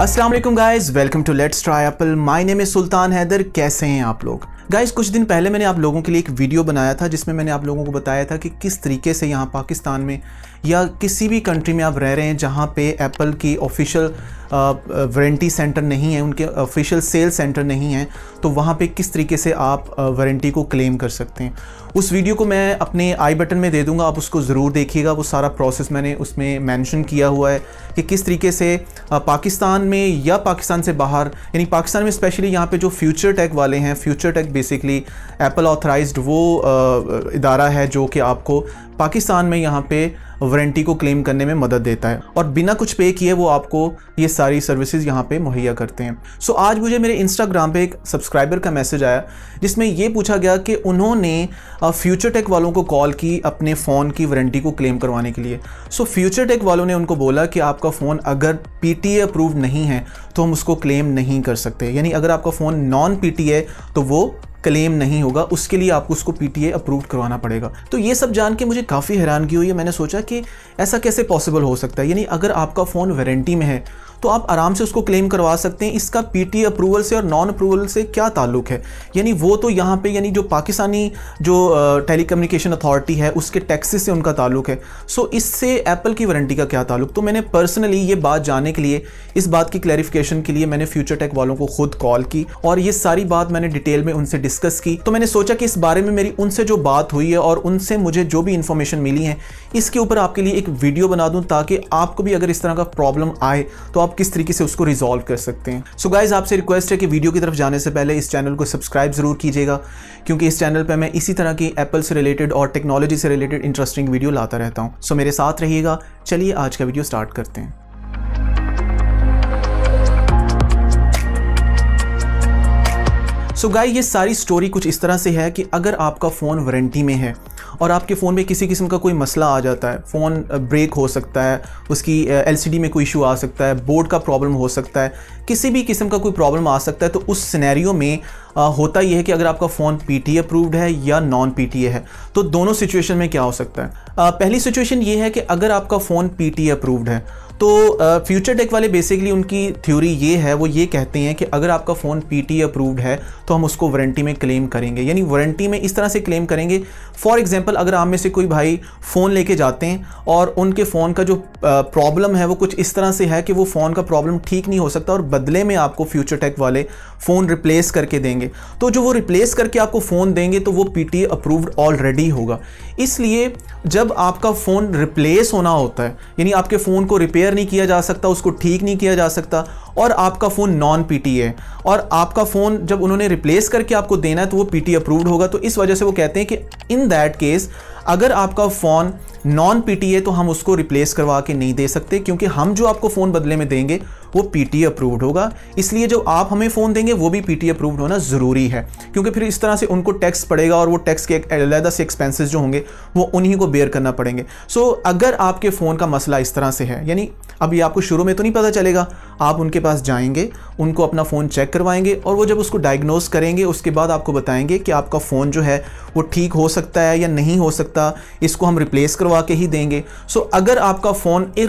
Aslam guys welcome to let's try Apple my name Sultan Haider कैसे हैं आप लोग गाइज कुछ दिन पहले मैंने आप लोगों के लिए एक वीडियो बनाया था जिसमें मैंने आप लोगों को बताया था कि किस तरीके से यहाँ पाकिस्तान में या किसी भी कंट्री में आप रह रहे हैं जहाँ पे एप्पल की ऑफिशियल वारंटी सेंटर नहीं है उनके ऑफिशियल सेल सेंटर नहीं है तो वहाँ पे किस तरीके से आप वारंटी को क्लेम कर सकते हैं उस वीडियो को मैं अपने आई बटन में दे दूँगा आप उसको ज़रूर देखिएगा वो सारा प्रोसेस मैंने उसमें मैंशन किया हुआ है कि किस तरीके से पाकिस्तान में या पाकिस्तान से बाहर यानी पाकिस्तान में स्पेशली यहाँ पे जो फ्यूचर टेक वाले हैं Future Tech basically Apple authorized वो इदारा है जो कि आपको पाकिस्तान में यहाँ पर वारंटी को क्लेम करने में मदद देता है और बिना कुछ पे किए वो आपको ये सारी सर्विसेज यहाँ पे मुहैया करते हैं सो so, आज मुझे मेरे इंस्टाग्राम पे एक सब्सक्राइबर का मैसेज आया जिसमें ये पूछा गया कि उन्होंने फ्यूचर टेक वालों को कॉल की अपने फ़ोन की वारंटी को क्लेम करवाने के लिए सो फ्यूचर टेक वालों ने उनको बोला कि आपका फ़ोन अगर पी टी नहीं है तो हम उसको क्लेम नहीं कर सकते यानी अगर आपका फ़ोन नॉन पी है तो वो क्लेम नहीं होगा उसके लिए आपको उसको पी अप्रूव करवाना पड़ेगा तो ये सब जान के मुझे काफ़ी हैरानगी हुई है मैंने सोचा कि ऐसा कैसे पॉसिबल हो सकता है यानी अगर आपका फ़ोन वारंटी में है तो आप आराम से उसको क्लेम करवा सकते हैं इसका पीटी अप्रूवल से और नॉन अप्रूवल से क्या ताल्लुक है यानी वो तो यहाँ पे यानी जो पाकिस्तानी जो टेली कम्युनिकेशन अथॉरिटी है उसके टैक्सेस से उनका ताल्लुक है सो इससे एप्पल की वारंटी का क्या ताल्लुक तो मैंने पर्सनली ये बात जानने के लिए इस बात की क्लैरिफिकेशन के लिए मैंने फ्यूचर टेक वालों को खुद कॉल की और ये सारी बात मैंने डिटेल में उनसे डिस्कस की तो मैंने सोचा कि इस बारे में मेरी उनसे जो बात हुई है और उनसे मुझे जो भी इन्फॉर्मेशन मिली है इसके ऊपर आपके लिए एक वीडियो बना दूँ ताकि आपको भी अगर इस तरह का प्रॉब्लम आए तो आप आप किस तरीके से उसको रिजॉल्व कर सकते हैं सो so गाइज आपसे रिक्वेस्ट है कि वीडियो की तरफ जाने से पहले इस चैनल को सब्सक्राइब ज़रूर कीजिएगा क्योंकि इस चैनल पर मैं इसी तरह की एप्पल से रिलेटेड और टेक्नोलॉजी से रिलेटेड इंटरेस्टिंग वीडियो लाता रहता हूँ सो so मेरे साथ रहिएगा चलिए आज का वीडियो स्टार्ट करते हैं सो so गाय ये सारी स्टोरी कुछ इस तरह से है कि अगर आपका फ़ोन वारंटी में है और आपके फ़ोन में किसी किस्म का कोई मसला आ जाता है फ़ोन ब्रेक हो सकता है उसकी एल में कोई इशू आ सकता है बोर्ड का प्रॉब्लम हो सकता है किसी भी किस्म का कोई प्रॉब्लम आ सकता है तो उस सिनेरियो में आ, होता यह है कि अगर आपका फ़ोन टी अप्रूव्ड है या नॉन पीटी है तो दोनों सिचुएशन में क्या हो सकता है आ, पहली सिचुएशन ये है कि अगर आपका फ़ोन टी अप्रूव्ड है तो फ्यूचर टेक वाले बेसिकली उनकी थ्योरी ये है वो ये कहते हैं कि अगर आपका फ़ोन टी अप्रूव्ड है तो हम उसको वारंटी में क्लेम करेंगे यानी वारंटी में इस तरह से क्लेम करेंगे फॉर एग्ज़ाम्पल अगर आप में से कोई भाई फ़ोन लेके जाते हैं और उनके फ़ोन का जो प्रॉब्लम है वो कुछ इस तरह से है कि वो फ़ोन का प्रॉब्लम ठीक नहीं हो सकता और बदले में आपको फ्यूचर टेक वाले फ़ोन रिप्लेस करके देंगे तो जो वो रिप्लेस करके आपको फ़ोन देंगे तो वो पी टी अप्रूव्ड ऑलरेडी होगा इसलिए जब आपका फ़ोन रिप्लेस होना होता है यानी आपके फ़ोन को रिपेयर नहीं किया जा सकता उसको ठीक नहीं किया जा सकता और आपका फ़ोन नॉन टी है और आपका फ़ोन जब उन्होंने रिप्लेस करके आपको देना है तो वो टी अप्रूव्ड होगा तो इस वजह से वो कहते हैं कि इन दैट केस अगर आपका फ़ोन नॉन पीटीए तो हम उसको रिप्लेस करवा के नहीं दे सकते क्योंकि हम जो आपको फ़ोन बदले में देंगे वो पीटी अप्रूव्ड होगा इसलिए जो आप हमें फ़ोन देंगे वो भी पीटी अप्रूव्ड होना ज़रूरी है क्योंकि फिर इस तरह से उनको टैक्स पड़ेगा और वो टैक्स के अलहदा से एक्सपेंसिस जो होंगे वो उन्हीं को बेयर करना पड़ेंगे सो अगर आपके फ़ोन का मसला इस तरह से है यानी अभी आपको शुरू में तो नहीं पता चलेगा आप उनके पास जाएंगे उनको अपना फ़ोन चेक करवाएंगे और वो जब उसको डायग्नोस करेंगे उसके बाद आपको बताएंगे कि आपका फ़ोन जो है वो ठीक हो सकता है या नहीं हो सकता इसको हम रिप्लेस करवा के ही देंगे सो अगर आपका फ़ोन इ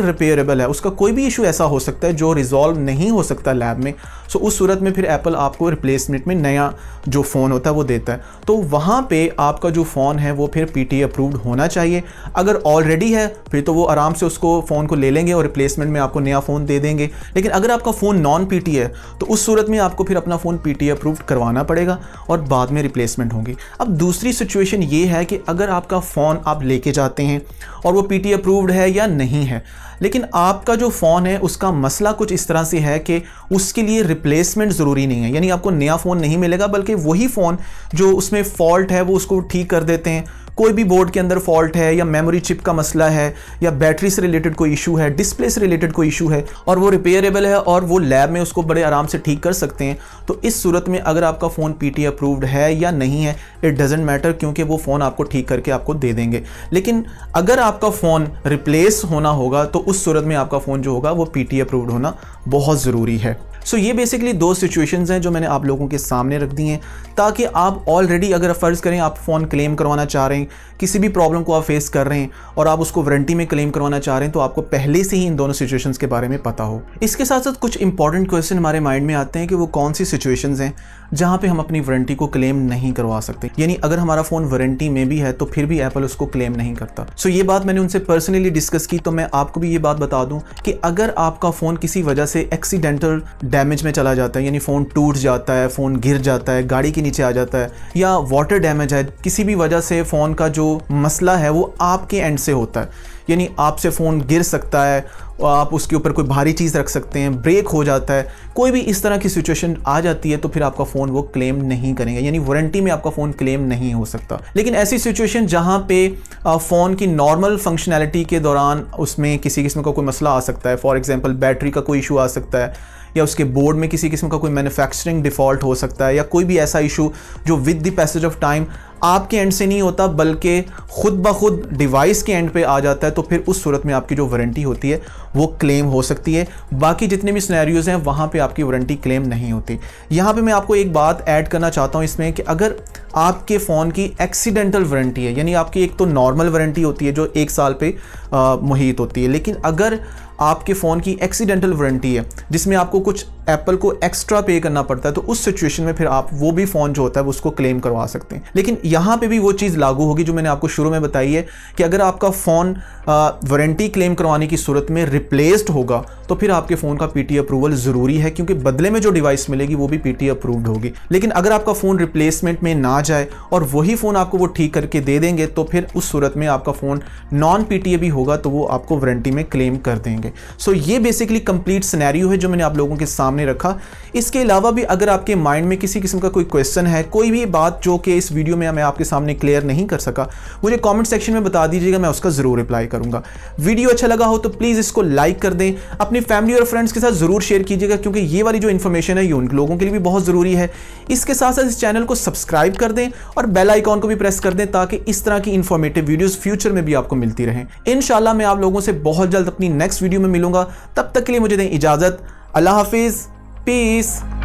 है उसका कोई भी इशू ऐसा हो सकता है जो रिज रिजॉल्व नहीं हो सकता लैब में सो उस सूरत में फिर एप्पल आपको रिप्लेसमेंट में नया जो फ़ोन होता है वो देता है तो वहाँ पे आपका जो फ़ोन है वो फिर टी अप्रूव्ड होना चाहिए अगर ऑलरेडी है फिर तो वो आराम से उसको फ़ोन को ले लेंगे और रिप्लेसमेंट में आपको नया फ़ोन दे देंगे लेकिन अगर आपका फ़ोन नॉन पी है तो उस सूरत में आपको फिर अपना फ़ोन पी अप्रूवड करवाना पड़ेगा और बाद में रिप्लेसमेंट होगी अब दूसरी सिचुएशन ये है कि अगर आपका फ़ोन आप लेके जाते हैं और वो पी अप्रूव्ड है या नहीं है लेकिन आपका जो फ़ोन है उसका मसला कुछ इस इस तरह से है कि उसके लिए रिप्लेसमेंट ज़रूरी नहीं है यानी आपको नया फ़ोन नहीं मिलेगा बल्कि वही फ़ोन जो उसमें फॉल्ट है वो उसको ठीक कर देते हैं कोई भी बोर्ड के अंदर फॉल्ट है या मेमोरी चिप का मसला है या बैटरी से रिलेटेड कोई इशू है डिस्प्ले से रिलेटेड कोई इशू है और वो रिपेयरेबल है और वो लैब में उसको बड़े आराम से ठीक कर सकते हैं तो इस सूरत में अगर आपका फ़ोन टी अप्रूव्ड है या नहीं है इट डजेंट मैटर क्योंकि वो फ़ोन आपको ठीक करके आपको दे देंगे लेकिन अगर आपका फ़ोन रिप्लेस होना होगा तो उस सूरत में आपका फ़ोन जो होगा वो टी अप्रूव्ड होना बहुत ज़रूरी है सो so, ये बेसिकली दो सिचुएशंस हैं जो मैंने आप लोगों के सामने रख दी हैं ताकि आप ऑलरेडी अगर फ़र्ज़ करें आप फ़ोन क्लेम करवाना चाह रहे हैं किसी भी प्रॉब्लम को आप फेस कर रहे हैं और आप उसको वारंटी में क्लेम करवाना चाह रहे हैं तो आपको पहले से ही इन दोनों सिचुएशंस के बारे में पता हो इसके साथ साथ कुछ इंपॉर्टेंट क्वेश्चन हमारे माइंड में आते हैं कि वो कौन सी सिचुएशंस हैं जहाँ पे हम अपनी वारंटी को क्लेम नहीं करवा सकते यानी अगर हमारा फ़ोन वारंटी में भी है तो फिर भी एप्पल उसको क्लेम नहीं करता सो so, ये बात मैंने उनसे पर्सनली डिस्कस की तो मैं आपको भी ये बात बता दूँ कि अगर आपका फ़ोन किसी वजह से एक्सीडेंटल डैमेज में चला जाता है यानी फ़ोन टूट जाता है फ़ोन गिर जाता है गाड़ी के नीचे आ जाता है या वाटर डैमेज है किसी भी वजह से फ़ोन का जो मसला है वो आपके एंड से होता है यानी आपसे फ़ोन गिर सकता है आप उसके ऊपर कोई भारी चीज़ रख सकते हैं ब्रेक हो जाता है कोई भी इस तरह की सिचुएशन आ जाती है तो फिर आपका फ़ोन वो क्लेम नहीं करेंगे यानी वारंटी में आपका फ़ोन क्लेम नहीं हो सकता लेकिन ऐसी सिचुएशन जहाँ पे फ़ोन की नॉर्मल फंक्शनैलिटी के दौरान उसमें किसी किस्म का कोई मसला आ सकता है फॉर एग्ज़ाम्पल बैटरी का कोई इशू आ सकता है या उसके बोर्ड में किसी किस्म का कोई मैनुफैक्चरिंग डिफ़ॉल्ट हो सकता है या कोई भी ऐसा इशू जो with the passage of time आपके एंड से नहीं होता बल्कि खुद ब खुद डिवाइस के एंड पे आ जाता है तो फिर उस सूरत में आपकी जो वारंटी होती है वो क्लेम हो सकती है बाकी जितने भी स्नैरियोज़ हैं वहाँ पर आपकी वारंटी क्लेम नहीं होती यहाँ पर मैं आपको एक बात ऐड करना चाहता हूँ इसमें कि अगर आपके फ़ोन की एक्सीडेंटल वारंटी है यानी आपकी एक तो नॉर्मल वारंटी होती है जो एक साल पे मुहित होती है लेकिन अगर आपके फ़ोन की एक्सीडेंटल वारंटी है जिसमें आपको कुछ एप्पल को एक्स्ट्रा पे करना पड़ता है तो उस सिचुएशन में फिर आप वो भी फ़ोन जो होता है उसको क्लेम करवा सकते हैं लेकिन यहाँ पे भी वो चीज़ लागू होगी जो मैंने आपको शुरू में बताई है कि अगर आपका फ़ोन वारंटी क्लेम करवाने की सूरत में रिप्लेस्ड होगा तो फिर आपके फ़ोन का पीटी अप्रूवल ज़रूरी है क्योंकि बदले में जो डिवाइस मिलेगी वो भी पीटी अप्रूव्ड होगी लेकिन अगर आपका फ़ोन रिप्लेसमेंट में ना आ जाए और वही फ़ोन आपको वो ठीक करके दे देंगे तो फिर उस सूरत में आपका फ़ोन नॉन पी भी होगा तो वो आपको वारंटी में क्लेम कर देंगे सो ये बेसिकली कंप्लीट सिनेरियो है जो मैंने आप लोगों के सामने रखा इसके अलावा भी अगर आपके माइंड में किसी किस्म का कोई क्वेश्चन है कोई भी बात जो कि इस वीडियो में मैं आपके सामने क्लियर नहीं कर सका मुझे कॉमेंट सेक्शन में बता दीजिएगा मैं उसका ज़रूर रिप्लाई करूँगा वीडियो अच्छा लगा हो तो प्लीज़ इसको लाइक कर दें अपनी फैमिली और फ्रेंड्स के साथ ज़रूर शेयर कीजिएगा क्योंकि ये वाली जो इन्फॉर्मेशन है ये उन लोगों के लिए भी बहुत ज़रूरी है इसके साथ साथ इस चैनल को सब्सक्राइब कर कर दें और बेल आइकॉन को भी प्रेस कर दें ताकि इस तरह की इंफॉर्मेटिव वीडियोस फ्यूचर में भी आपको मिलती रहें इनशाला मैं आप लोगों से बहुत जल्द अपनी नेक्स्ट वीडियो में मिलूंगा तब तक के लिए मुझे दें इजाज़त अल्लाह हाफिज़ पीस